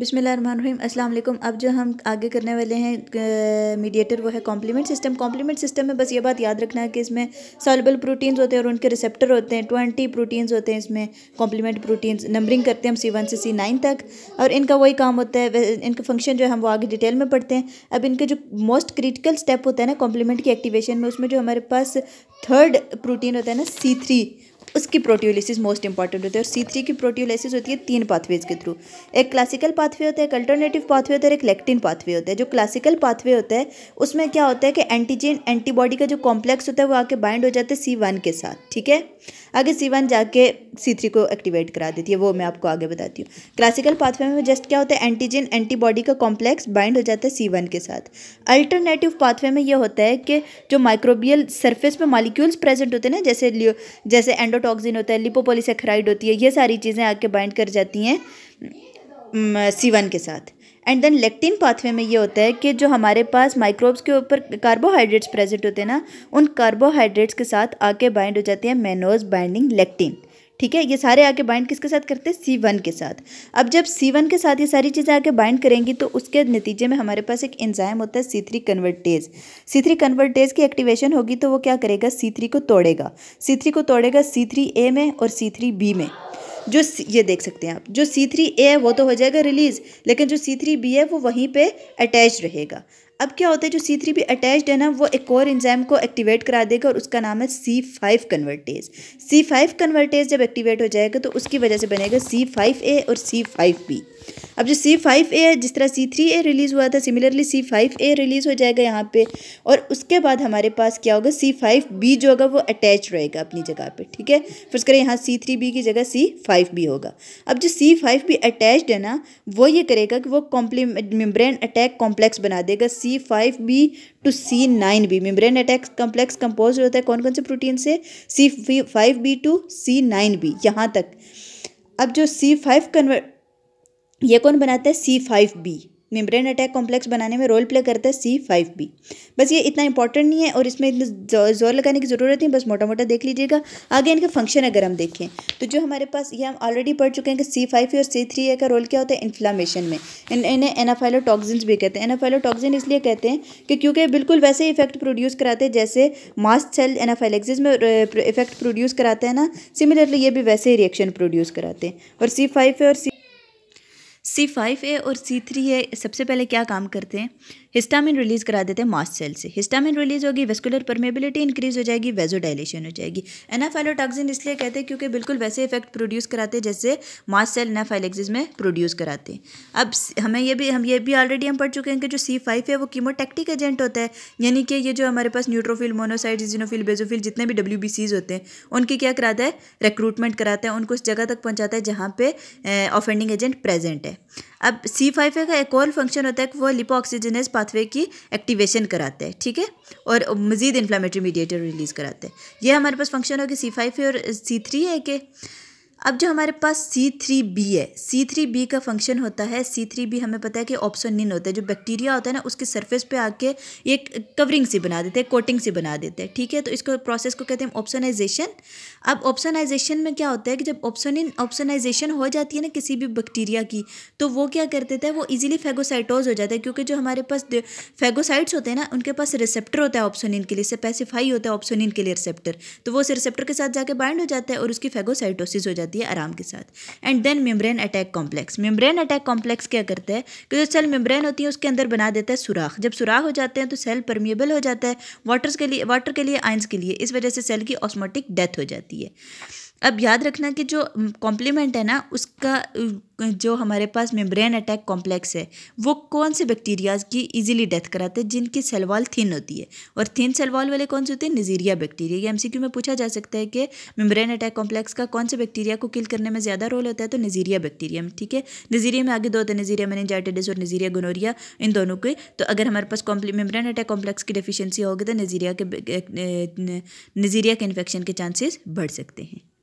बिसमीम अस्सलाम वालेकुम अब जो हम आगे करने वाले हैं मीडिएटर वो है कॉम्प्लीमेंट सिस्टम कॉम्प्लीमेंट सिस्टम में बस ये बात याद रखना है कि इसमें सॉलेबल प्रोटीन्स होते हैं और उनके रिसेप्टर होते हैं ट्वेंटी प्रोटीन्स होते हैं इसमें कॉम्प्लीमेंट प्रोटीन्स नंबरिंग करते हैं हम सी वन से सी नाइन तक और इनका वही काम होता है इनका फंक्शन जो है हम वो आगे डिटेल में पढ़ते हैं अब इनके जो मोस्ट क्रिटिकल स्टेप होता है ना कॉम्प्लीमेंट की एक्टिवेशन में उसमें जो हमारे पास थर्ड प्रोटीन होता है ना सी थ्री उसकी प्रोटियोलिसिस मोस्ट इंपॉर्टेंट होती है और सी थ्री की प्रोटियोलिसिस होती है तीन पाथवेज के थ्रू एक क्लासिकल पाथवे होता है एक अल्टरनेटिव पाथवे होता है और एक लेक्टिन पाथवे होता है जो क्लासिकल पाथवे होता है उसमें क्या होता है कि एंटीजन एंटीबॉडी का जो कॉम्प्लेक्स होता है वो आके बाइंड हो जाता है सी वन के साथ ठीक है आगे सी वन जाके सी थ्री को एक्टिवेट करा देती है वो मैं आपको आगे बताती हूँ क्लासिकल पाथवे में जस्ट क्या होता है एंटीजन एंटीबॉडी का कॉम्प्लेक्स बाइंड हो जाता है सी वन के साथ अल्टरनेटिव पाथवे में यह होता है कि जो माइक्रोबियल सर्फेस में मालिक्यूल्स प्रेजेंट होते हैं ना जैसे जैसे एंडो एंडोटॉक्सिन होता है लिपोपोलीसेक्राइड होती है ये सारी चीज़ें आके बाइंड कर जाती हैं सी वन के साथ एंड देन लेक्टिन पाथवे में ये होता है कि जो हमारे पास माइक्रोब्स के ऊपर कार्बोहाइड्रेट्स प्रेजेंट होते हैं ना उन कार्बोहाइड्रेट्स के साथ आके बाइंड हो जाती है मेनोज बाइंडिंग लेक्टिन ठीक है ये सारे आके बाइंड किसके साथ करते हैं सी वन के साथ अब जब सी वन के साथ ये सारी चीज़ें आके बाइंड करेंगी तो उसके नतीजे में हमारे पास एक एंजाइम होता है C three convertase C three convertase की एक्टिवेशन होगी तो वो क्या करेगा सी थ्री को तोड़ेगा सी थ्री को तोड़ेगा सी थ्री ए में और सी थ्री बी में जो ये देख सकते हैं आप जो सी थ्री ए है वो तो हो जाएगा रिलीज़ लेकिन जो सी थ्री बी है वो वहीं पे अटैच रहेगा अब क्या होता है जो सी थ्री भी अटैच्ड है ना वो एक और इंजाम को एक्टिवेट करा देगा और उसका नाम है C five convertase C five convertase जब एक्टिवेट हो जाएगा तो उसकी वजह से बनेगा सी फाइव ए और सी फाइव बी अब जो सी फाइव ए है जिस तरह सी थ्री ए रिलीज़ हुआ था similarly C five A release हो जाएगा यहाँ पे और उसके बाद हमारे पास क्या होगा सी फाइव बी जो होगा वो अटैच रहेगा अपनी जगह पे ठीक है फिर करें यहाँ सी थ्री बी की जगह सी फाइव बी होगा अब जो सी फाइव बी अटैच्ड है ना वो ये करेगा कि वो कॉम्प्लीमेंट मिम्ब्रेन अटैक कॉम्प्लेक्स बना देगा C five B to C nine B membrane attack complex compose होता है कौन कौन से प्रोटीन से C five B to C nine B यहाँ तक अब जो सी फाइव कन्वर्ट ये कौन बनाता है C five B membrane attack complex बनाने में रोल प्ले करता है सी फाइव बी बस ये इतना इंपॉर्टेंट नहीं है और इसमें जोर लगाने की ज़रूरत नहीं बस मोटा मोटा देख लीजिएगा आगे इनके फंक्शन अगर हम देखें तो जो हमारे पास ये हम ऑलरेडी पढ़ चुके हैं कि सी फाइव e और सी थ्री ए का रोल क्या होता है इन्फ्लामेशन में इन इन्हें एनाफाइलोटॉक्जिन भी कहते हैं एनाफाइलोटॉक्जिन इसलिए कहते हैं कि क्योंकि बिल्कुल वैसे इफेक्ट प्रोड्यूस कराते हैं जैसे मास्ट सेल एनाफाइलेक्सिस में इफेक्ट प्रोड्यूस कराते हैं ना सिमिलरली ये भी वैसे ही रिएक्शन प्रोड्यूस कराते हैं और सी फाइव e और सी सी फाइव ए और सी थ्री ए सबसे पहले क्या काम करते हैं हिस्टामिन रिलीज करा देते हैं मास्ट सेल से हिस्टामिन रिलीज होगी वेस्कुलर परमेबिलिटी इंक्रीज हो जाएगी वेजोडाइलेशन हो जाएगी एनाफाइलोटॉक्सिन इसलिए कहते हैं क्योंकि बिल्कुल वैसे इफेक्ट प्रोड्यूस कराते हैं जैसे मास्ट सेल एनाफाइलेक्सिस में प्रोड्यूस कराते हैं अब हमें ये भी हम ये भी ऑलरेडी हम पढ़ चुके हैं कि जो सी फाइव है वो कीमोटेक्टिक एजेंट होता है यानी कि ये जो हमारे पास न्यूट्रोफिल मोनोसाइड इजिनोफिल बेजोफिल जितने भी डब्ल्यू होते हैं उनकी क्या कराता है रिक्रूटमेंट कराता है उनको उस जगह तक पहुँचाता है जहाँ पे ऑफेंडिंग एजेंट प्रेजेंट है अब सी फाइव का एक और फंक्शन होता है कि वो लिपोक्सीजनेस पाथवे की एक्टिवेशन कराते हैं ठीक है और मजीद इन्फ्लामेटरी मीडिएटर रिलीज़ कराते हैं ये हमारे पास फंक्शन हो कि सी फाइव ए और सी थ्री है के अब जो हमारे पास सी थ्री बी है सी थ्री बी का फंक्शन होता है सी थ्री बी हमें पता है कि ऑप्सोनिन होता है जो बैक्टीरिया होता है ना उसके सरफेस पे आके एक कवरिंग सी बना देते हैं कोटिंग सी बना देते हैं ठीक है तो इसको प्रोसेस को कहते हैं ऑप्सोनाइजेशन अब ऑप्सोनाइजेशन में क्या होता है कि जब ऑप्सोनिन ऑप्सोनाइजेशन हो जाती है ना किसी भी बैक्टीरिया की तो वो क्या कर देता है वो ईजिली फेगोसाइटोज हो जाता है क्योंकि जो हमारे पास फेगोसाइट्स होते हैं ना उनके पास रिसेप्टर होता है ऑप्सोनिन के लिए स्पेसिफाई होता है ऑप्सोनिन के लिए रिसेप्टर तो वो उस रिसेप्टर के साथ जाकर बाइंड हो जाता है और उसकी फेगोसाइटोसिस हो जाती है जाती है आराम के साथ and then membrane attack complex membrane attack complex क्या करता है कि जो सेल मेम्ब्रेन होती है उसके अंदर बना देता है सुराख जब सुराख हो जाते हैं तो सेल परमिएबल हो जाता है वाटर्स के लिए वाटर के लिए आइंस के लिए इस वजह से सेल की ऑस्मोटिक डेथ हो जाती है अब याद रखना कि जो कॉम्प्लीमेंट है ना उसका जो हमारे पास मेम्ब्रेन अटैक कॉम्प्लेक्स है वो कौन से बैक्टीरियाज की इजीली डेथ कराते हैं जिनकी सेलवाल थिन होती है और थिन सेलवाल वाले कौन से होते हैं निजीरिया बैक्टीरिया ये एमसीक्यू में पूछा जा सकता है कि मेम्ब्रेन अटैक कॉम्प्लेक्स का कौन से बैक्टीरिया को किल करने में ज़्यादा रोल होता है तो निजीरिया बैक्टीरिया में ठीक है निजीरिया में आगे दो होते हैं निजीरिया मैनेजाइटिस और निजीरिया गोनोरिया इन दोनों के तो अगर हमारे पास मेम्ब्रेन अटैक कॉम्प्लेक्स की डिफिशियंसी होगी तो निजीरिया के निजीरिया के इन्फेक्शन के चांसेस बढ़ सकते हैं